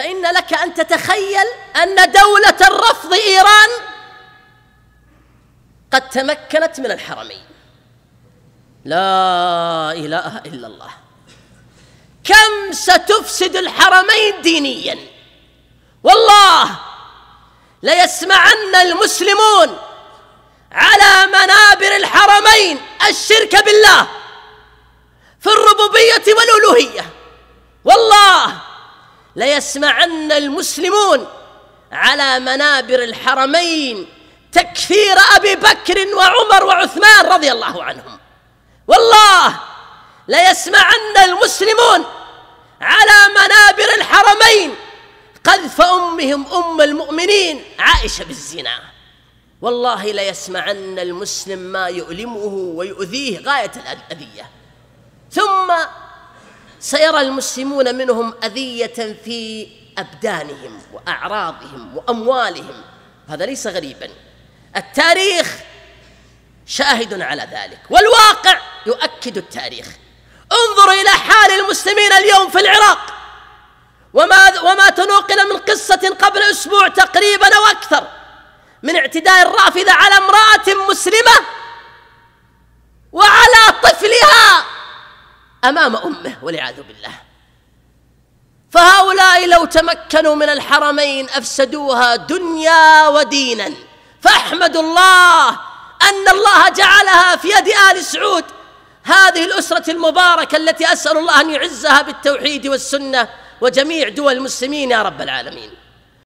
فإن لك أن تتخيل أن دولة الرفض إيران قد تمكنت من الحرمين لا إله إلا الله كم ستفسد الحرمين دينيا والله ليسمعن المسلمون على منابر الحرمين الشرك بالله في الربوبية والألوهية ليسمعن المسلمون على منابر الحرمين تكفير ابي بكر وعمر وعثمان رضي الله عنهم والله ليسمعن المسلمون على منابر الحرمين قذف امهم ام المؤمنين عائشه بالزنا والله ليسمعن المسلم ما يؤلمه ويؤذيه غايه الاذيه ثم سيرى المسلمون منهم أذية في أبدانهم وأعراضهم وأموالهم هذا ليس غريبا التاريخ شاهد على ذلك والواقع يؤكد التاريخ انظر إلى حال المسلمين اليوم في العراق وما وما تنوقل من قصة قبل أسبوع تقريبا أو أكثر من اعتداء الرافضة على امرأة مسلمة امام امه والعياذ بالله فهؤلاء لو تمكنوا من الحرمين افسدوها دنيا ودينا فاحمد الله ان الله جعلها في يد ال سعود هذه الاسره المباركه التي اسال الله ان يعزها بالتوحيد والسنه وجميع دول المسلمين يا رب العالمين